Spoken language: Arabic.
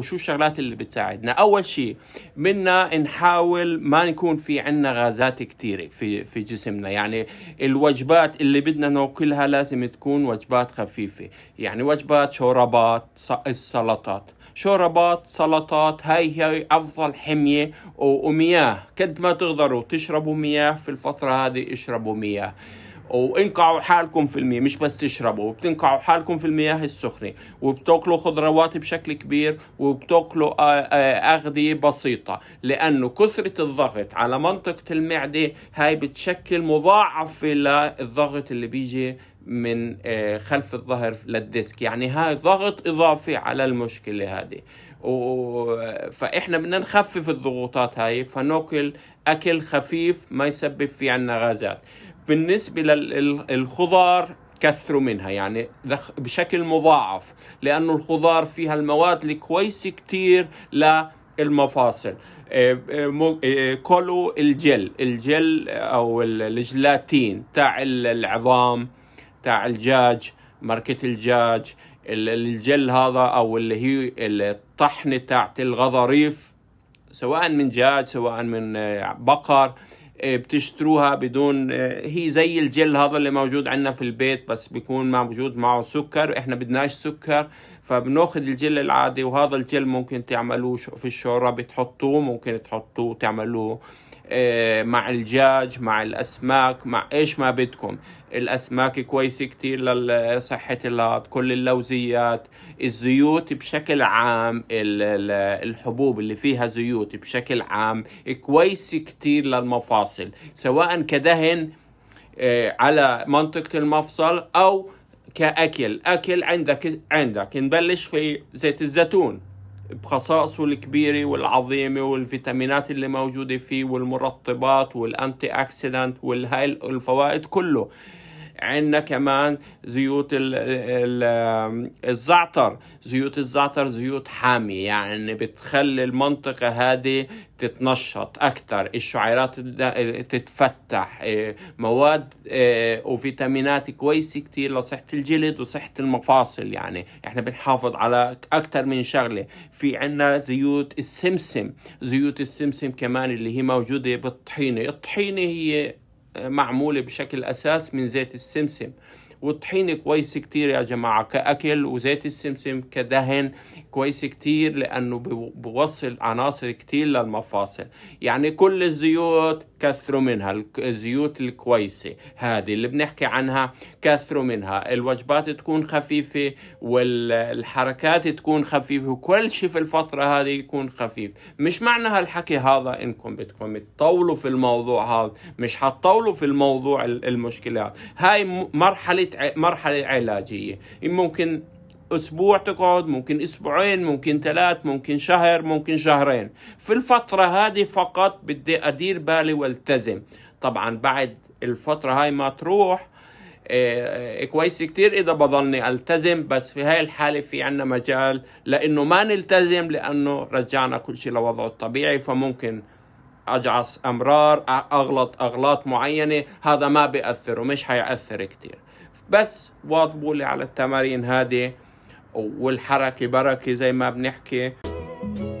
وشو الشغلات اللي بتساعدنا اول شيء منا نحاول ما نكون في عنا غازات كثيره في في جسمنا يعني الوجبات اللي بدنا ناكلها لازم تكون وجبات خفيفه يعني وجبات شوربات السلطات شوربات سلطات هاي هي افضل حميه ومياه قد ما تقدروا تشربوا مياه في الفتره هذه اشربوا مياه وانقعوا حالكم في المياه مش بس تشربوا وبتنقعوا حالكم في المياه السخنة وبتاكلوا خضروات بشكل كبير وبتاكلوا آه، آه، أغذية بسيطة لأنه كثرة الضغط على منطقة المعدة هاي بتشكل مضاعفة للضغط اللي بيجي من آه، خلف الظهر للديسك يعني هاي ضغط إضافي على المشكلة هذه و... فإحنا بدنا نخفف الضغوطات هاي فناكل أكل خفيف ما يسبب في عنا غازات بالنسبة للخضار كثروا منها يعني بشكل مضاعف لأنه الخضار فيها المواد الكويسة كتير للمفاصل آه، آه، آه، كلوا الجل الجل أو الجلاتين تاع العظام تاع الجاج ماركة الجاج الجل هذا أو اللي هي الطحنة تاعت الغضاريف سواء من جاج سواء من بقر آه، بتشتروها بدون آه، هي زي الجل هذا اللي موجود عندنا في البيت بس بيكون موجود معه سكر احنا بدناش سكر فبناخد الجل العادي وهذا الجل ممكن تعملوه في الشوربة تحطوه ممكن تحطوه تعملوه آه، مع الجاج مع الاسماك مع ايش ما بدكم الاسماك كويسه كتير لصحه الهضم كل اللوزيات الزيوت بشكل عام الحبوب اللي فيها زيوت بشكل عام كويسه كتير للمفاصل سواء كدهن آه، على منطقه المفصل او كاكل اكل عندك عندك نبلش في زيت الزيتون بخصائصه الكبيرة والعظيمة والفيتامينات اللي موجودة فيه والمرطبات والأنتي أكسيدنت والهاي الفوائد كله عندنا كمان زيوت الزعتر زيوت الزعتر زيوت حامية يعني بتخلي المنطقة هذه تتنشط أكثر الشعيرات تتفتح آه، مواد آه، وفيتامينات كويسة كتير لصحة الجلد وصحة المفاصل يعني احنا بنحافظ على أكثر من شغلة في عنا زيوت السمسم زيوت السمسم كمان اللي هي موجودة بالطحينة الطحينة هي معمولة بشكل أساس من زيت السمسم والطحين كويس كتير يا جماعة كأكل وزيت السمسم كدهن كويس كتير لأنه بوصل عناصر كتير للمفاصل يعني كل الزيوت كثروا منها الزيوت الكويسة هذه اللي بنحكي عنها كثروا منها الوجبات تكون خفيفة والحركات تكون خفيفة وكل شيء في الفترة هذه يكون خفيف مش معنى هالحكي هذا انكم بدكم تطولوا في الموضوع هذا مش حتطولوا في الموضوع المشكلات هاي مرحلة مرحله علاجيه ممكن اسبوع تقعد ممكن اسبوعين ممكن ثلاث ممكن شهر ممكن شهرين في الفتره هذه فقط بدي ادير بالي والتزم طبعا بعد الفتره هاي ما تروح إيه كويس كتير اذا بضلني التزم بس في هاي الحاله في عنا مجال لانه ما نلتزم لانه رجعنا كل شيء لوضعه الطبيعي فممكن اجعص امرار اغلط اغلاط معينه هذا ما بياثر ومش حياثر كتير بس واظبوا لي على التمارين هذه والحركة بركة زي ما بنحكي